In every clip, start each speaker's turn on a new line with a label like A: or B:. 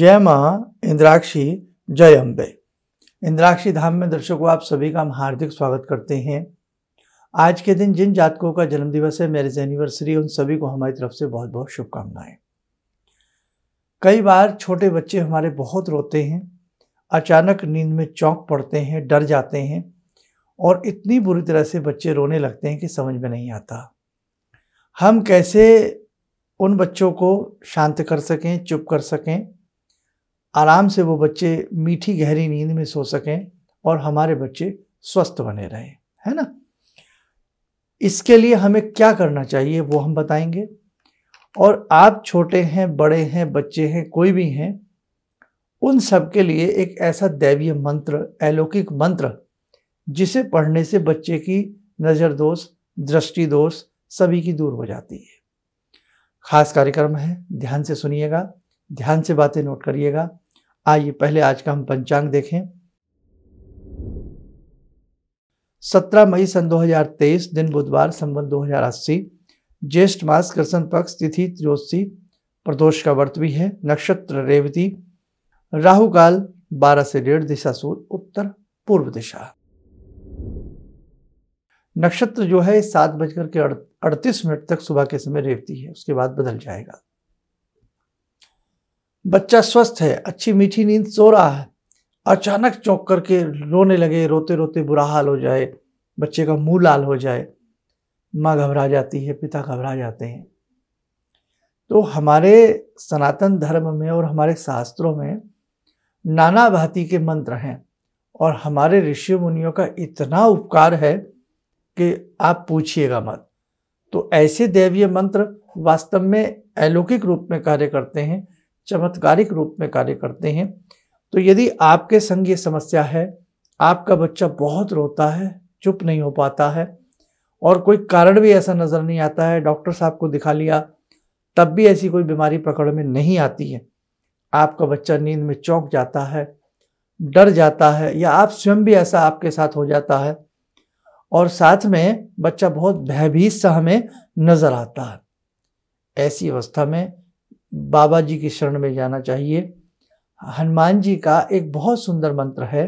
A: जय माँ इंद्राक्षी जय अम्बे इंद्राक्षी धाम में दर्शकों आप सभी का हम हार्दिक स्वागत करते हैं आज के दिन जिन जातकों का जन्मदिवस है मैरिज एनिवर्सरी उन सभी को हमारी तरफ से बहुत बहुत शुभकामनाएं कई बार छोटे बच्चे हमारे बहुत रोते हैं अचानक नींद में चौंक पड़ते हैं डर जाते हैं और इतनी बुरी तरह से बच्चे रोने लगते हैं कि समझ में नहीं आता हम कैसे उन बच्चों को शांत कर सकें चुप कर सकें आराम से वो बच्चे मीठी गहरी नींद में सो सकें और हमारे बच्चे स्वस्थ बने रहें है ना इसके लिए हमें क्या करना चाहिए वो हम बताएंगे और आप छोटे हैं बड़े हैं बच्चे हैं कोई भी हैं उन सब के लिए एक ऐसा दैवीय मंत्र अलौकिक मंत्र जिसे पढ़ने से बच्चे की नज़र दोष दृष्टि दोष सभी की दूर हो जाती है खास कार्यक्रम है ध्यान से सुनिएगा ध्यान से बातें नोट करिएगा आइए पहले आज का हम पंचांग देखें 17 मई सन 2023 दिन बुधवार संबंध 2080 ज्येष्ठ मास कृष्ण पक्ष तिथि त्रियोशी प्रदोष का व्रत भी है नक्षत्र रेवती राहु काल 12 से डेढ़ दिशा सूर उत्तर पूर्व दिशा नक्षत्र जो है सात बजकर के अड़तीस मिनट तक सुबह के समय रेवती है उसके बाद बदल जाएगा बच्चा स्वस्थ है अच्छी मीठी नींद सो रहा है अचानक चौंक करके रोने लगे रोते रोते बुरा हाल हो जाए बच्चे का मुंह लाल हो जाए माँ घबरा जाती है पिता घबरा जाते हैं तो हमारे सनातन धर्म में और हमारे शास्त्रों में नाना भांति के मंत्र हैं और हमारे ऋषि मुनियों का इतना उपकार है कि आप पूछिएगा मत तो ऐसे दैवीय मंत्र वास्तव में अलौकिक रूप में कार्य करते हैं चमत्कारिक रूप में कार्य करते हैं तो यदि आपके संग ये समस्या है आपका बच्चा बहुत रोता है चुप नहीं हो पाता है और कोई कारण भी ऐसा नज़र नहीं आता है डॉक्टर साहब को दिखा लिया तब भी ऐसी कोई बीमारी पकड़ में नहीं आती है आपका बच्चा नींद में चौंक जाता है डर जाता है या आप स्वयं भी ऐसा आपके साथ हो जाता है और साथ में बच्चा बहुत भयभीत सा हमें नज़र आता है ऐसी अवस्था में बाबा जी की शरण में जाना चाहिए हनुमान जी का एक बहुत सुंदर मंत्र है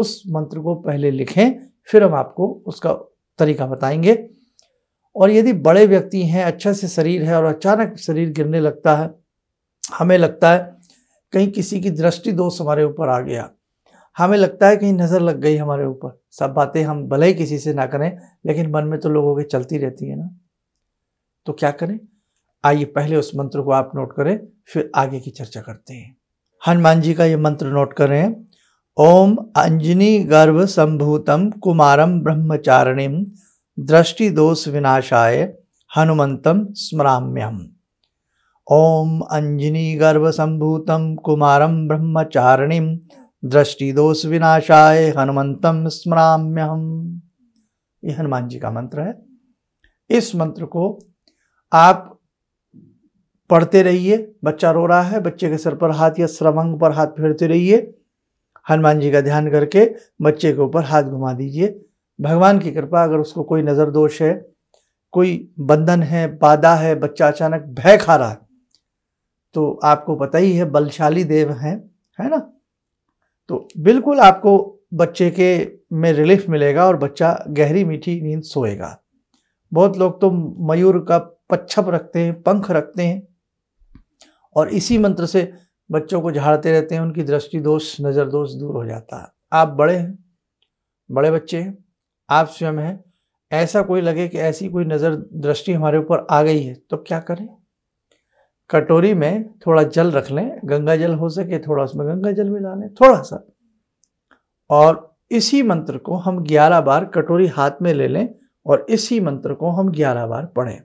A: उस मंत्र को पहले लिखें फिर हम आपको उसका तरीका बताएंगे और यदि बड़े व्यक्ति हैं अच्छा से शरीर है और अचानक शरीर गिरने लगता है हमें लगता है कहीं किसी की दृष्टि दोष हमारे ऊपर आ गया हमें लगता है कहीं नज़र लग गई हमारे ऊपर सब बातें हम भले ही किसी से ना करें लेकिन मन में तो लोगों के चलती रहती है ना तो क्या करें आइए पहले उस मंत्र को आप नोट करें फिर आगे की चर्चा करते हैं हनुमान जी का ये मंत्र नोट करें ओम अंजनी गर्भ संभूतम कुमारम ब्रह्मचारिणीम दृष्टि दोष विनाशाय हनुमंतम स्मराम्यहम ओम अंजनी गर्भ संभूतम कुमारम ब्रह्मचारिणीम दृष्टिदोष विनाशाय हनुमंतम स्मराम्यहम ये हनुमान जी का मंत्र है इस मंत्र को आप पढ़ते रहिए बच्चा रो रहा है बच्चे के सर पर हाथ या श्रवंग पर हाथ फेरते रहिए हनुमान जी का ध्यान करके बच्चे के ऊपर हाथ घुमा दीजिए भगवान की कृपा अगर उसको कोई नज़र दोष है कोई बंधन है बाधा है बच्चा अचानक भय खा रहा है तो आपको पता ही है बलशाली देव हैं है ना तो बिल्कुल आपको बच्चे के में रिलीफ मिलेगा और बच्चा गहरी मीठी नींद सोएगा बहुत लोग तो मयूर का पच्छप रखते हैं पंख रखते हैं और इसी मंत्र से बच्चों को झाड़ते रहते हैं उनकी दृष्टि दोष नज़र दोष दूर हो जाता है आप बड़े हैं बड़े बच्चे हैं आप स्वयं हैं ऐसा कोई लगे कि ऐसी कोई नज़र दृष्टि हमारे ऊपर आ गई है तो क्या करें कटोरी में थोड़ा जल रख लें गंगा जल हो सके थोड़ा उसमें गंगा जल मिला लें थोड़ा सा और इसी मंत्र को हम 11 बार कटोरी हाथ में ले लें और इसी मंत्र को हम 11 बार पढ़ें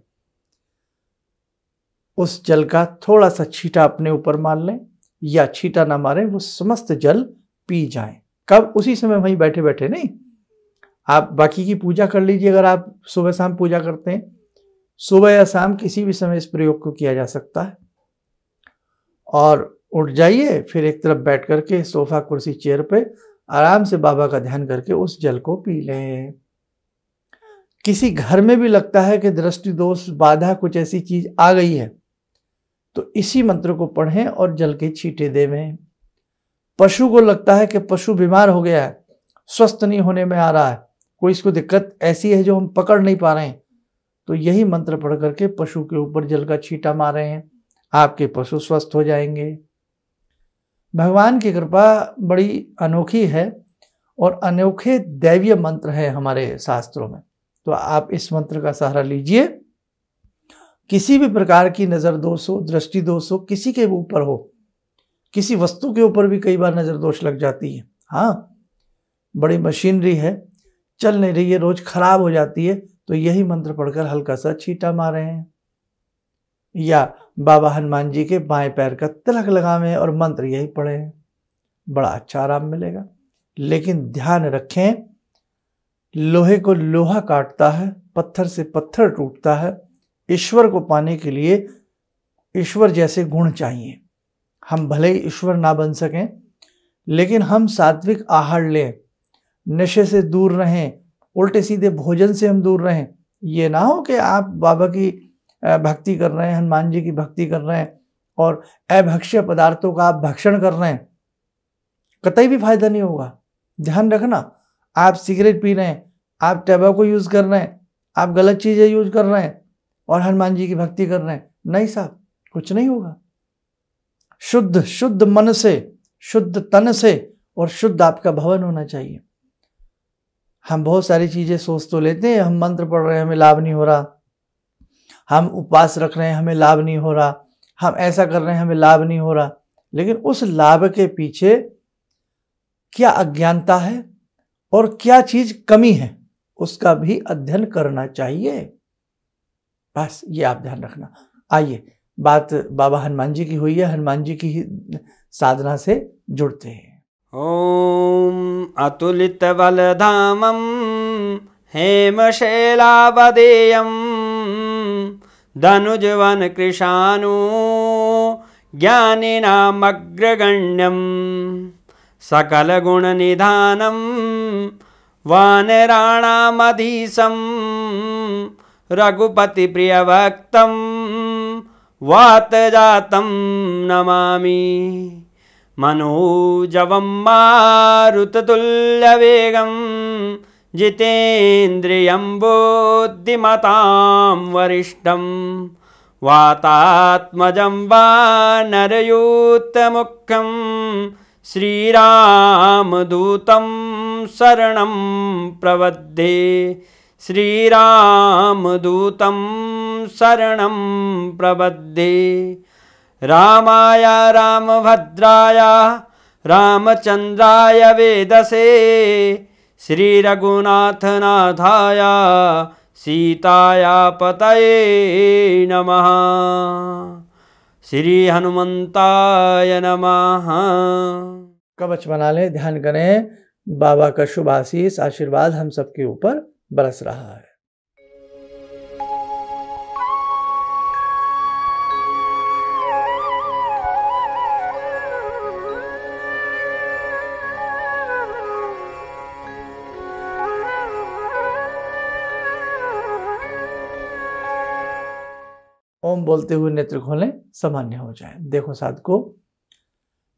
A: उस जल का थोड़ा सा छीटा अपने ऊपर मार लें या छीटा ना मारें वो समस्त जल पी जाए कब उसी समय वहीं बैठे बैठे नहीं आप बाकी की पूजा कर लीजिए अगर आप सुबह शाम पूजा करते हैं सुबह या शाम किसी भी समय इस प्रयोग को किया जा सकता है और उठ जाइए फिर एक तरफ बैठ करके सोफा कुर्सी चेयर पे आराम से बाबा का ध्यान करके उस जल को पी लें किसी घर में भी लगता है कि दृष्टि दोष बाधा कुछ ऐसी चीज आ गई है तो इसी मंत्र को पढ़ें और जल के छींटे देवें पशु को लगता है कि पशु बीमार हो गया है स्वस्थ नहीं होने में आ रहा है कोई इसको दिक्कत ऐसी है जो हम पकड़ नहीं पा रहे हैं तो यही मंत्र पढ़ करके पशु के ऊपर जल का छींटा रहे हैं आपके पशु स्वस्थ हो जाएंगे भगवान की कृपा बड़ी अनोखी है और अनोखे दैवीय मंत्र है हमारे शास्त्रों में तो आप इस मंत्र का सहारा लीजिए किसी भी प्रकार की नज़र दोष हो दृष्टि दोष हो किसी के ऊपर हो किसी वस्तु के ऊपर भी कई बार नज़र दोष लग जाती है हाँ बड़ी मशीनरी है चल नहीं रही है रोज़ खराब हो जाती है तो यही मंत्र पढ़कर हल्का सा छीटा मारे हैं या बाबा हनुमान जी के बाएं पैर का तिलक लगावे और मंत्र यही पढ़े हैं बड़ा अच्छा आराम मिलेगा लेकिन ध्यान रखें लोहे को लोहा काटता है पत्थर से पत्थर टूटता है ईश्वर को पाने के लिए ईश्वर जैसे गुण चाहिए हम भले ही ईश्वर ना बन सकें लेकिन हम सात्विक आहार लें नशे से दूर रहें उल्टे सीधे भोजन से हम दूर रहें ये ना हो कि आप बाबा की भक्ति कर रहे हैं हनुमान जी की भक्ति कर रहे हैं और अभक्ष्य पदार्थों का आप भक्षण कर रहे हैं कतई भी फायदा नहीं होगा ध्यान रखना आप सिगरेट पी रहे हैं आप टैबा को यूज़ कर रहे हैं आप गलत चीज़ें यूज कर रहे हैं और हनुमान जी की भक्ति कर रहे हैं नहीं साहब कुछ नहीं होगा शुद्ध शुद्ध मन से शुद्ध तन से और शुद्ध आपका भवन होना चाहिए हम बहुत सारी चीज़ें सोच तो लेते हैं हम मंत्र पढ़ रहे हैं हमें लाभ नहीं हो रहा हम उपवास रख रहे हैं हमें लाभ नहीं हो रहा हम ऐसा कर रहे हैं हमें लाभ नहीं हो रहा लेकिन उस लाभ के पीछे क्या अज्ञानता है और क्या चीज़ कमी है उसका भी अध्ययन करना चाहिए बस ये आप ध्यान रखना आइए बात बाबा हनुमान जी की हुई है हनुमान जी की ही साधना से जुड़ते
B: हैं ओम अतुलित बल धामम हेम शैलावदेयम धनुजवन कृषाणु गुण निधानम वानराणामधीशम रघुपतिप्रियभक्तं वातजातं नमामि मनोजवं मारुततुल्यवेगं जितेन्द्रियं बुद्धिमतां वरिष्ठं वातात्मजं वा नरयूतमुखं श्रीरामदूतं शरणं प्रवद्धे श्रीरामदूतं शरण प्रबद्धे राम भद्राया रामचन्द्राय वेदसे श्रीरघुनाथनाथाय सीताया पतये नमः श्री हनुमंताय नमः
A: कवच बना लें ध्यान करें बाबा का शुभ आशीष आशीर्वाद हम सबके ऊपर बरस रहा है ओम बोलते हुए नेत्र खोले सामान्य हो जाए देखो साध को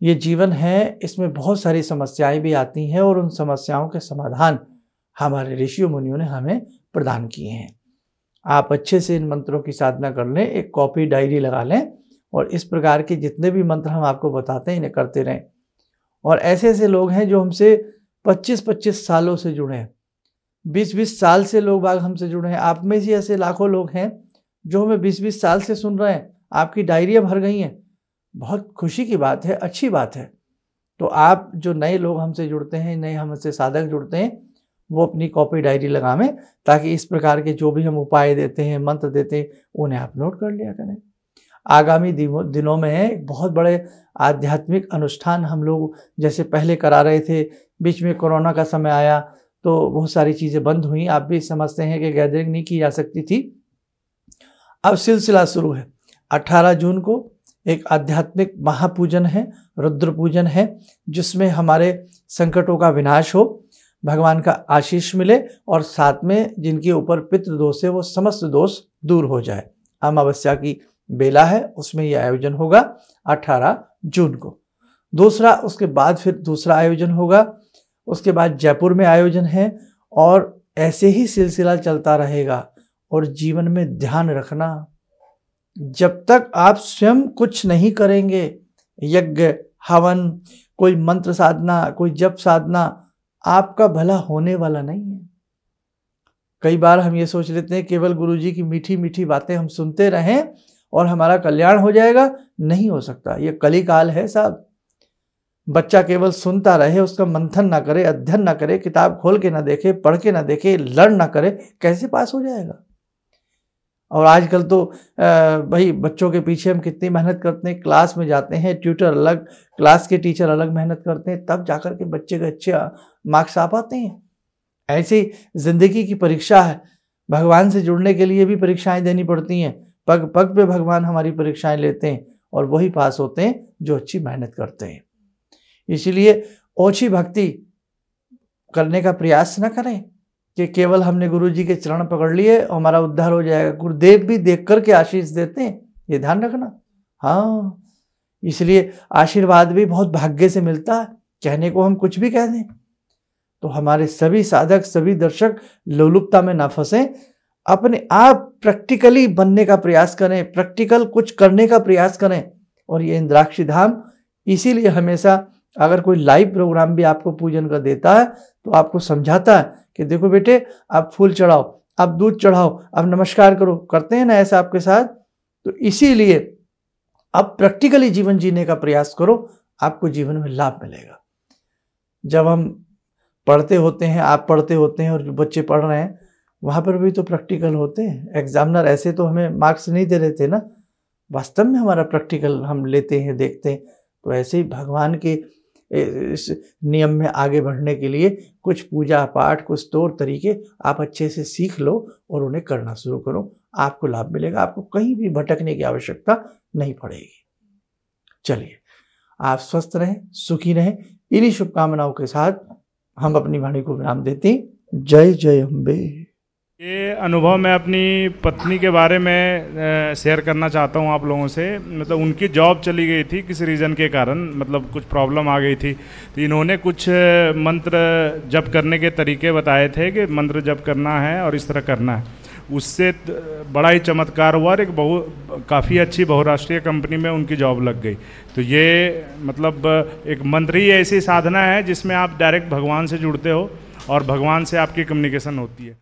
A: ये जीवन है इसमें बहुत सारी समस्याएं भी आती हैं और उन समस्याओं के समाधान हमारे ऋषियों मुनियों ने हमें प्रदान किए हैं आप अच्छे से इन मंत्रों की साधना कर लें एक कॉपी डायरी लगा लें और इस प्रकार के जितने भी मंत्र हम आपको बताते हैं इन्हें करते रहें और ऐसे ऐसे लोग हैं जो हमसे 25-25 सालों से जुड़े हैं 20-20 साल से लोग बाग हमसे जुड़े हैं आप में से ऐसे लाखों लोग हैं जो हमें 20-20 साल से सुन रहे हैं आपकी डायरियाँ भर गई हैं बहुत खुशी की बात है अच्छी बात है तो आप जो नए लोग हमसे जुड़ते हैं नए हमसे साधक जुड़ते हैं वो अपनी कॉपी डायरी लगा में ताकि इस प्रकार के जो भी हम उपाय देते हैं मंत्र देते हैं उन्हें आप नोट कर लिया करें आगामी दिनों में एक बहुत बड़े आध्यात्मिक अनुष्ठान हम लोग जैसे पहले करा रहे थे बीच में कोरोना का समय आया तो बहुत सारी चीज़ें बंद हुई आप भी समझते हैं कि गैदरिंग नहीं की जा सकती थी अब सिलसिला शुरू है 18 जून को एक आध्यात्मिक महापूजन है रुद्र पूजन है जिसमें हमारे संकटों का विनाश हो भगवान का आशीष मिले और साथ में जिनके ऊपर पितृदोष है वो समस्त दोष दूर हो जाए अमावस्या की बेला है उसमें यह आयोजन होगा 18 जून को दूसरा उसके बाद फिर दूसरा आयोजन होगा उसके बाद जयपुर में आयोजन है और ऐसे ही सिलसिला चलता रहेगा और जीवन में ध्यान रखना जब तक आप स्वयं कुछ नहीं करेंगे यज्ञ हवन कोई मंत्र साधना कोई जप साधना आपका भला होने वाला नहीं है कई बार हम ये सोच लेते हैं केवल गुरु जी की मीठी मीठी बातें हम सुनते रहें और हमारा कल्याण हो जाएगा नहीं हो सकता ये कली काल है साहब बच्चा केवल सुनता रहे उसका मंथन ना करे अध्ययन ना करे किताब खोल के ना देखे पढ़ के ना देखे लर्न ना करे कैसे पास हो जाएगा और आजकल तो भाई बच्चों के पीछे हम कितनी मेहनत करते हैं क्लास में जाते हैं ट्यूटर अलग क्लास के टीचर अलग मेहनत करते हैं तब जाकर के बच्चे के अच्छे मार्क्स आ पाते हैं ऐसी ज़िंदगी की परीक्षा है भगवान से जुड़ने के लिए भी परीक्षाएं देनी पड़ती हैं पग पग पे भगवान हमारी परीक्षाएं लेते हैं और वही पास होते हैं जो अच्छी मेहनत करते हैं इसीलिए ओछी भक्ति करने का प्रयास न करें कि केवल हमने गुरु जी के चरण पकड़ लिए और हमारा उद्धार हो जाएगा गुरुदेव भी देख करके आशीष देते हैं ये ध्यान रखना हाँ इसलिए आशीर्वाद भी बहुत भाग्य से मिलता है कहने को हम कुछ भी कह दें तो हमारे सभी साधक सभी दर्शक लोलुपता में ना फंसे अपने आप प्रैक्टिकली बनने का प्रयास करें प्रैक्टिकल कुछ करने का प्रयास करें और ये इंद्राक्षी धाम इसीलिए हमेशा अगर कोई लाइव प्रोग्राम भी आपको पूजन का देता है तो आपको समझाता है कि देखो बेटे आप फूल चढ़ाओ आप दूध चढ़ाओ आप नमस्कार करो करते हैं ना ऐसा आपके साथ तो इसीलिए आप प्रैक्टिकली जीवन जीने का प्रयास करो आपको जीवन में लाभ मिलेगा जब हम पढ़ते होते हैं आप पढ़ते होते हैं और जो बच्चे पढ़ रहे हैं वहाँ पर भी तो प्रैक्टिकल होते हैं एग्जामिनर ऐसे तो हमें मार्क्स नहीं दे रहे थे ना वास्तव में हमारा प्रैक्टिकल हम लेते हैं देखते हैं तो ऐसे ही भगवान के इस नियम में आगे बढ़ने के लिए कुछ पूजा पाठ कुछ तौर तरीके आप अच्छे से सीख लो और उन्हें करना शुरू करो आपको लाभ मिलेगा आपको कहीं भी भटकने की आवश्यकता नहीं पड़ेगी चलिए आप स्वस्थ रहें सुखी रहें इन्हीं शुभकामनाओं के साथ हम अपनी वाणी को विराम देते हैं जय जय अम्बे ये अनुभव मैं अपनी पत्नी के बारे में शेयर करना चाहता हूँ आप लोगों से मतलब उनकी जॉब चली गई थी किसी रीज़न के कारण मतलब कुछ प्रॉब्लम आ गई थी तो इन्होंने कुछ मंत्र जप करने के तरीके बताए थे कि मंत्र जप करना है और इस तरह करना है उससे बड़ा ही चमत्कार हुआ और एक बहु काफ़ी अच्छी बहुराष्ट्रीय कंपनी में उनकी जॉब लग गई तो ये मतलब एक मंत्र ही ऐसी साधना है जिसमें आप डायरेक्ट भगवान से जुड़ते हो और भगवान से आपकी कम्युनिकेशन होती है